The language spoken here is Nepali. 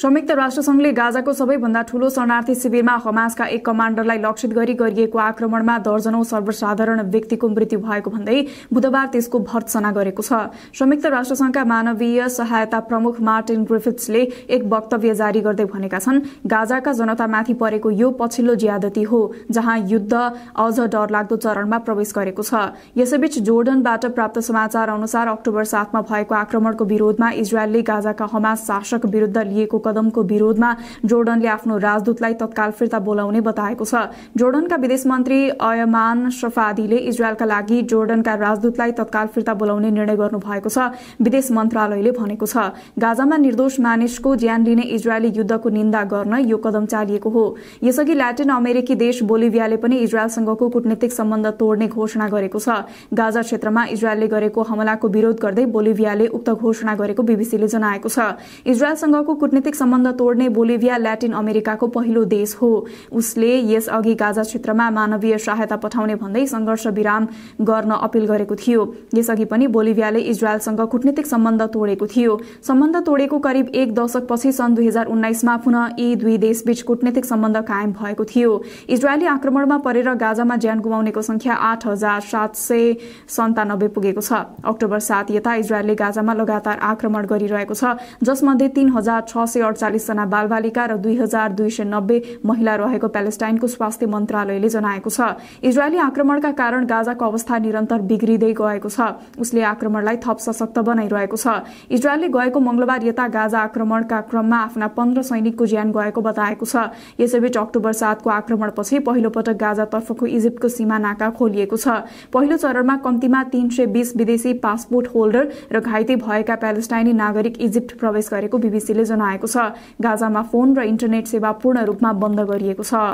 संयुक्त राष्ट्रसंघले गाजाको सबैभन्दा ठूलो शरणार्थी शिविरमा हमासका एक कमाण्डरलाई लक्षित गरी गरिएको आक्रमणमा दर्जनौं सर्वसाधारण व्यक्तिको मृत्यु भएको भन्दै बुधबार त्यसको भर्त्सना गरेको छ संयुक्त राष्ट्रसंघका मानवीय सहायता प्रमुख मार्टिन ग्रिफिट्सले एक वक्तव्य जारी गर्दै भनेका छन् गाजाका जनतामाथि परेको यो पछिल्लो ज्यादती हो जहाँ युद्ध अझ डरलाग्दो चरणमा प्रवेश गरेको छ यसैबीच जोर्डनबाट प्राप्त समाचार अनुसार अक्टोबर सातमा भएको आक्रमणको विरोधमा इजरायलले गाजाका हमास शासक विरूद्ध लिएको कदमको विरोधमा जोर्डनले आफ्नो राजदूतलाई तत्काल फिर्ता बोलाउने बताएको छ जोर्डनका विदेश मन्त्री अयमान सफादीले इजरायलका लागि जोर्डनका राजदूतलाई तत्काल फिर्ता बोलाउने निर्णय गर्नु भएको छ विदेश मन्त्रालयले भनेको छ गाजामा निर्दोष मानिसको ज्यान लिने इजरायली युद्धको निन्दा गर्न यो कदम चालिएको हो यसअघि ल्याटिन अमेरिकी देश बोलिभियाले पनि इजरायलसँगको कूटनीतिक सम्बन्ध तोड्ने घोषणा गरेको छ गाजा क्षेत्रमा इजरायलले गरेको हमलाको विरोध गर्दै बोलिभियाले उक्त घोषणा गरेको बीबीसीले जनाएको छ इजरायलसँगको कूटनीतिक राजनैतिक सम्बन्ध तोड्ने बोलिभिया ल्याटिन अमेरिकाको पहिलो देश हो उसले यसअघि गाजा क्षेत्रमा मानवीय सहायता पठाउने भन्दै सङ्घर्ष विराम गर्न अपिल गरेको थियो यसअघि पनि बोलिभियाले इजरायलसँग कूटनीतिक सम्बन्ध तोडेको थियो सम्बन्ध तोडेको करिब एक दशकपछि सन् दुई हजार उन्नाइसमा पुनः यी दुई देशबीच कूटनीतिक सम्बन्ध कायम भएको थियो इजरायली आक्रमणमा परेर गाजामा ज्यान गुमाउनेको संख्या आठ हजार सात सय सन्तानब्बे पुगेको छ अक्टोबर सात यता इजरायलले गाजामा लगातार आक्रमण गरिरहेको छ जसमध्ये तीन हजार छ सय अडचालिसजना बालबालिका र दुई हजार दुई सय नब्बे महिला रहेको प्यालेस्टाइनको स्वास्थ्य मन्त्रालयले जनाएको छ इजरायली आक्रमणका कारण गाजाको अवस्था निरन्तर बिग्रिँदै गएको छ उसले आक्रमणलाई थप सशक्त बनाइरहेको छ इजरायलले गएको मंगलबार यता गाजा आक्रमणका क्रममा आफ्ना पन्ध्र सैनिकको ज्यान गएको बताएको छ यसैबीच अक्टोबर सातको आक्रमणपछि पटक गाजातर्फको इजिप्टको सीमा नाका खोलिएको छ पहिलो चरणमा कम्तीमा तीन सय बीस विदेशी पासपोर्ट होल्डर र घाइते भएका प्यालेस्टाइनी नागरिक इजिप्ट प्रवेश गरेको बीबीसीले जनाएको छ छ गाजामा फोन र इन्टरनेट सेवा पूर्ण रूपमा बन्द गरिएको छ